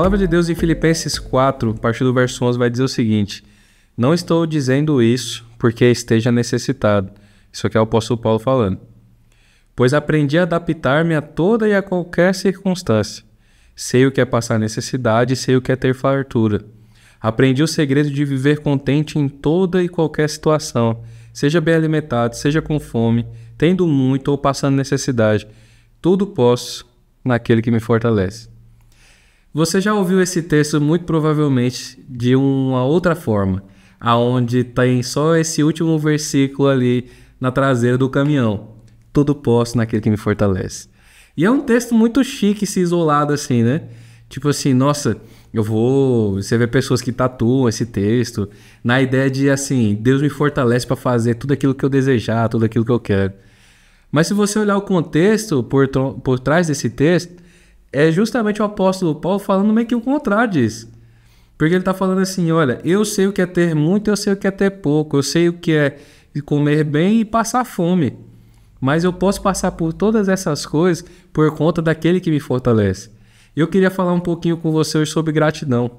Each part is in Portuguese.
palavra de Deus em Filipenses 4, a partir do verso 11, vai dizer o seguinte: Não estou dizendo isso porque esteja necessitado. Isso aqui é o apóstolo Paulo falando. Pois aprendi a adaptar-me a toda e a qualquer circunstância. Sei o que é passar necessidade, sei o que é ter fartura. Aprendi o segredo de viver contente em toda e qualquer situação, seja bem alimentado, seja com fome, tendo muito ou passando necessidade. Tudo posso naquele que me fortalece. Você já ouviu esse texto muito provavelmente de uma outra forma, aonde tem só esse último versículo ali na traseira do caminhão. Tudo posso naquele que me fortalece. E é um texto muito chique se isolado assim, né? Tipo assim, nossa, eu vou. Você vê pessoas que tatuam esse texto, na ideia de assim, Deus me fortalece para fazer tudo aquilo que eu desejar, tudo aquilo que eu quero. Mas se você olhar o contexto por, por trás desse texto, é justamente o apóstolo Paulo falando meio que o contrário disso. Porque ele está falando assim: olha, eu sei o que é ter muito, eu sei o que é ter pouco, eu sei o que é comer bem e passar fome. Mas eu posso passar por todas essas coisas por conta daquele que me fortalece. Eu queria falar um pouquinho com você hoje sobre gratidão.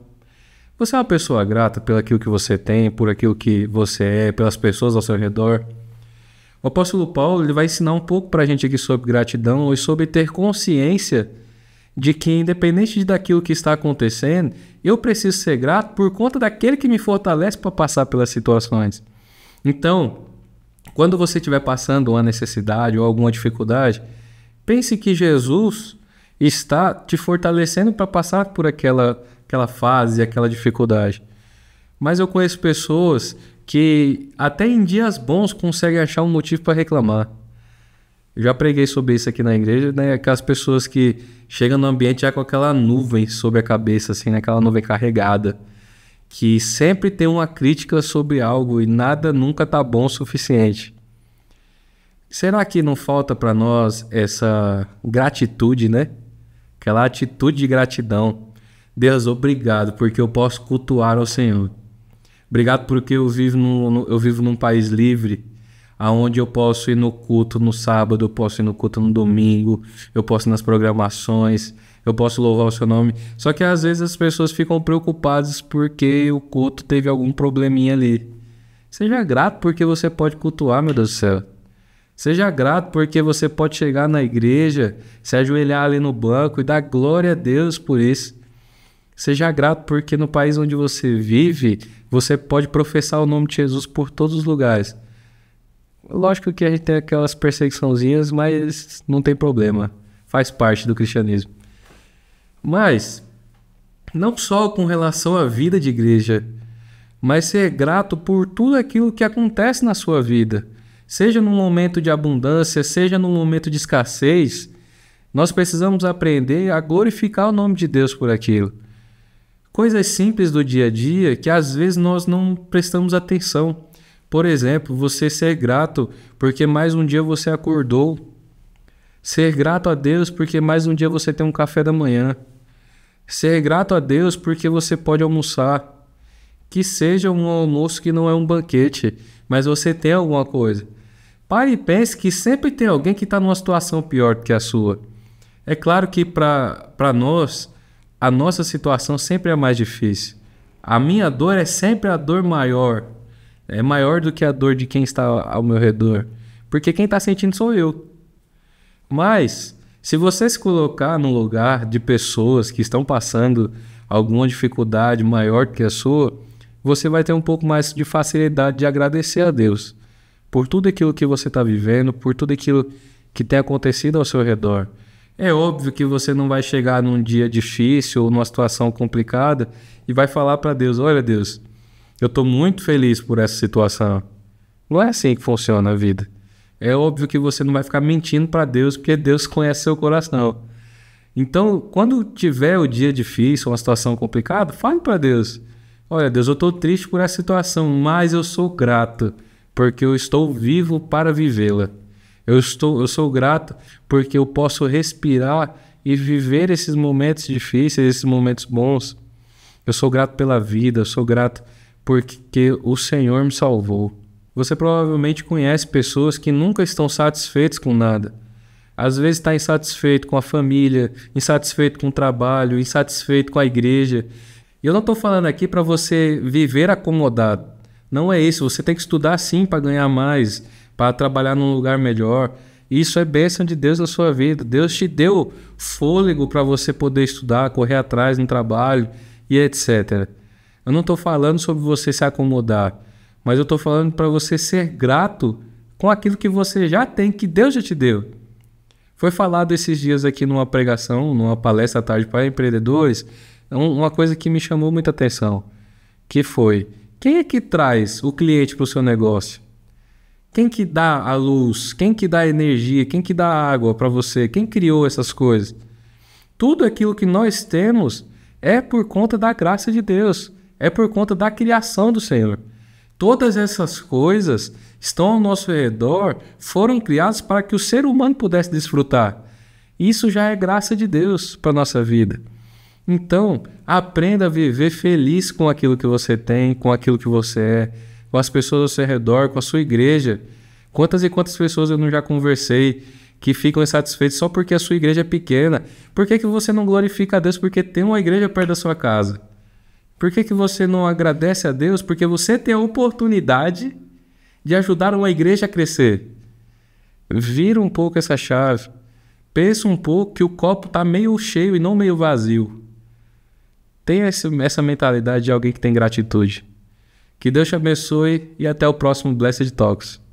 Você é uma pessoa grata pelo aquilo que você tem, por aquilo que você é, pelas pessoas ao seu redor. O apóstolo Paulo ele vai ensinar um pouco para a gente aqui sobre gratidão e sobre ter consciência de que, independente daquilo que está acontecendo, eu preciso ser grato por conta daquele que me fortalece para passar pelas situações. Então, quando você estiver passando uma necessidade ou alguma dificuldade, pense que Jesus está te fortalecendo para passar por aquela, aquela fase, aquela dificuldade. Mas eu conheço pessoas que até em dias bons conseguem achar um motivo para reclamar. Eu já preguei sobre isso aqui na igreja, né? Aquelas pessoas que chegam no ambiente já com aquela nuvem sobre a cabeça, assim, né? aquela nuvem carregada. Que sempre tem uma crítica sobre algo e nada nunca tá bom o suficiente. Será que não falta para nós essa gratitude, né? Aquela atitude de gratidão. Deus, obrigado, porque eu posso cultuar ao Senhor. Obrigado porque eu vivo num, eu vivo num país livre aonde eu posso ir no culto no sábado, eu posso ir no culto no domingo, eu posso ir nas programações, eu posso louvar o seu nome. Só que às vezes as pessoas ficam preocupadas porque o culto teve algum probleminha ali. Seja grato porque você pode cultuar, meu Deus do céu. Seja grato porque você pode chegar na igreja, se ajoelhar ali no banco e dar glória a Deus por isso. Seja grato porque no país onde você vive, você pode professar o nome de Jesus por todos os lugares. Lógico que a gente tem aquelas perseguiçãozinhas, mas não tem problema. Faz parte do cristianismo. Mas, não só com relação à vida de igreja, mas ser grato por tudo aquilo que acontece na sua vida. Seja num momento de abundância, seja num momento de escassez, nós precisamos aprender a glorificar o nome de Deus por aquilo. Coisas simples do dia a dia que às vezes nós não prestamos atenção. Por exemplo, você ser grato porque mais um dia você acordou. Ser grato a Deus porque mais um dia você tem um café da manhã. Ser grato a Deus porque você pode almoçar. Que seja um almoço que não é um banquete, mas você tem alguma coisa. Pare e pense que sempre tem alguém que está numa situação pior do que a sua. É claro que para nós, a nossa situação sempre é mais difícil. A minha dor é sempre a dor maior é maior do que a dor de quem está ao meu redor. Porque quem está sentindo sou eu. Mas, se você se colocar no lugar de pessoas que estão passando alguma dificuldade maior que a sua, você vai ter um pouco mais de facilidade de agradecer a Deus por tudo aquilo que você está vivendo, por tudo aquilo que tem acontecido ao seu redor. É óbvio que você não vai chegar num dia difícil ou numa situação complicada e vai falar para Deus: Olha, Deus, eu estou muito feliz por essa situação. Não é assim que funciona a vida. É óbvio que você não vai ficar mentindo para Deus, porque Deus conhece seu coração. Então, quando tiver o dia difícil, uma situação complicada, fale para Deus: Olha, Deus, eu estou triste por essa situação, mas eu sou grato, porque eu estou vivo para vivê-la. Eu, estou, eu sou grato porque eu posso respirar e viver esses momentos difíceis, esses momentos bons. Eu sou grato pela vida, eu sou grato porque o Senhor me salvou. Você provavelmente conhece pessoas que nunca estão satisfeitas com nada. Às vezes está insatisfeito com a família, insatisfeito com o trabalho, insatisfeito com a igreja. E eu não estou falando aqui para você viver acomodado. Não é isso. Você tem que estudar sim para ganhar mais, para trabalhar num lugar melhor. Isso é bênção de Deus na sua vida. Deus te deu fôlego para você poder estudar, correr atrás no trabalho e etc. Eu não estou falando sobre você se acomodar, mas eu estou falando para você ser grato com aquilo que você já tem, que Deus já te deu. Foi falado esses dias aqui numa pregação, numa palestra à tarde para empreendedores, uma coisa que me chamou muita atenção, que foi, quem é que traz o cliente para o seu negócio? Quem que dá a luz? Quem que dá a energia? Quem que dá a água para você? Quem criou essas coisas? Tudo aquilo que nós temos é por conta da graça de Deus é por conta da criação do Senhor. Todas essas coisas estão ao nosso redor, foram criadas para que o ser humano pudesse desfrutar. Isso já é graça de Deus para a nossa vida. Então, aprenda a viver feliz com aquilo que você tem, com aquilo que você é, com as pessoas ao seu redor, com a sua igreja. Quantas e quantas pessoas eu não já conversei que ficam insatisfeitos só porque a sua igreja é pequena? Por que, que você não glorifica a Deus porque tem uma igreja perto da sua casa? Por que, que você não agradece a Deus? Porque você tem a oportunidade de ajudar uma igreja a crescer. Vira um pouco essa chave. Pensa um pouco que o copo está meio cheio e não meio vazio. Tenha essa mentalidade de alguém que tem gratitude. Que Deus te abençoe e até o próximo Blessed Talks.